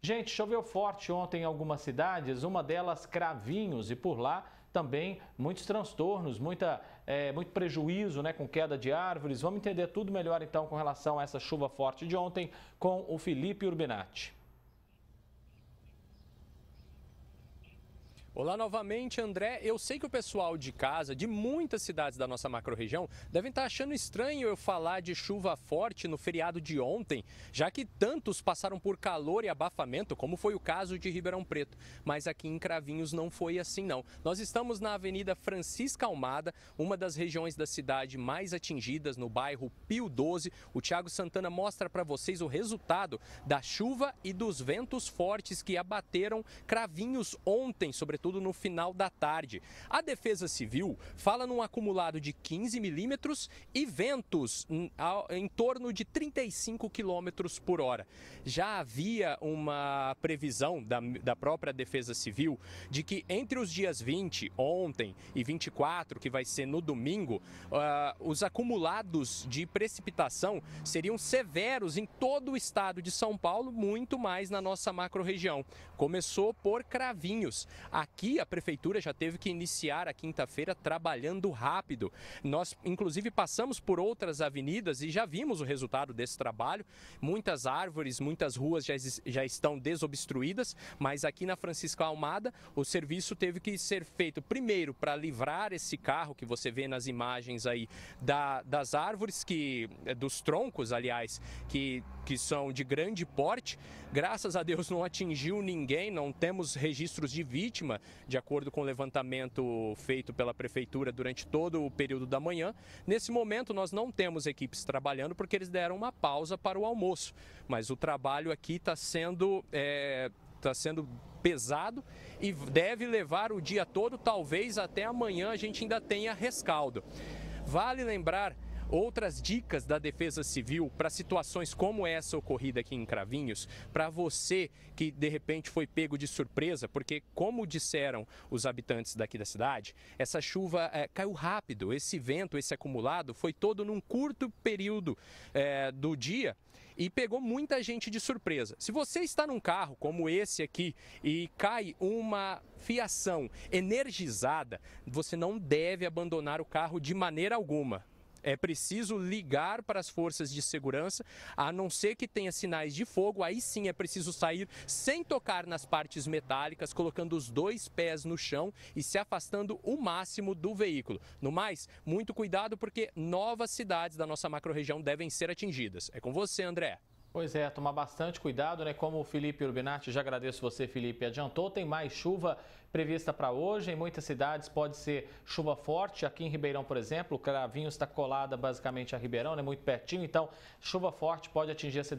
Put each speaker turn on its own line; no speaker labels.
Gente, choveu forte ontem em algumas cidades, uma delas Cravinhos, e por lá também muitos transtornos, muita, é, muito prejuízo né, com queda de árvores. Vamos entender tudo melhor então com relação a essa chuva forte de ontem com o Felipe Urbinati.
Olá novamente, André. Eu sei que o pessoal de casa, de muitas cidades da nossa macro-região, devem estar tá achando estranho eu falar de chuva forte no feriado de ontem, já que tantos passaram por calor e abafamento, como foi o caso de Ribeirão Preto. Mas aqui em Cravinhos não foi assim, não. Nós estamos na Avenida Francisca Almada, uma das regiões da cidade mais atingidas, no bairro Pio 12. O Tiago Santana mostra para vocês o resultado da chuva e dos ventos fortes que abateram Cravinhos ontem, sobretudo sobretudo no final da tarde. A Defesa Civil fala num acumulado de 15 milímetros e ventos em, torno de 35 quilômetros por hora. Já havia uma previsão da, da própria Defesa Civil de que entre os dias 20, ontem, e 24, que vai ser no domingo, uh, os acumulados de precipitação seriam severos em todo o estado de São Paulo, muito mais na nossa macro-região. Começou por Cravinhos. A Aqui a prefeitura já teve que iniciar a quinta-feira trabalhando rápido. Nós, inclusive, passamos por outras avenidas e já vimos o resultado desse trabalho. Muitas árvores, muitas ruas já, já estão desobstruídas, mas aqui na Francisco Almada o serviço teve que ser feito primeiro para livrar esse carro que você vê nas imagens aí da, das árvores que dos troncos, aliás, que, que são de grande porte Graças a Deus não atingiu ninguém, não temos registros de vítima, de acordo com o levantamento feito pela prefeitura durante todo o período da manhã. Nesse momento nós não temos equipes trabalhando porque eles deram uma pausa para o almoço, mas o trabalho aqui está sendo. É está sendo pesado e deve levar o dia todo, talvez até amanhã a gente ainda tenha rescaldo. Vale lembrar outras dicas da Defesa Civil para situações como essa ocorrida aqui em Cravinhos, para você que de repente foi pego de surpresa, porque como disseram os habitantes daqui da cidade, essa chuva é, caiu rápido, esse vento, esse acumulado foi todo num curto período é, do dia e pegou muita gente de surpresa. Se você está num carro como esse aqui e cai uma fiação energizada, você não deve abandonar o carro de maneira alguma. É preciso ligar para as forças de segurança, a não ser que tenha sinais de fogo, aí sim é preciso sair sem tocar nas partes metálicas, colocando os dois pés no chão e se afastando o máximo do veículo. No mais, muito cuidado porque novas cidades da nossa macro-região devem ser atingidas. É com você, André.
Pois é, tomar bastante cuidado, né? Como o Felipe Urbinati, já agradeço você, Felipe, adiantou, tem mais chuva prevista para hoje. Em muitas cidades pode ser chuva forte. Aqui em Ribeirão, por exemplo, o Cravinho está colada basicamente a Ribeirão, né? Muito pertinho. Então, chuva forte pode atingir a cidade.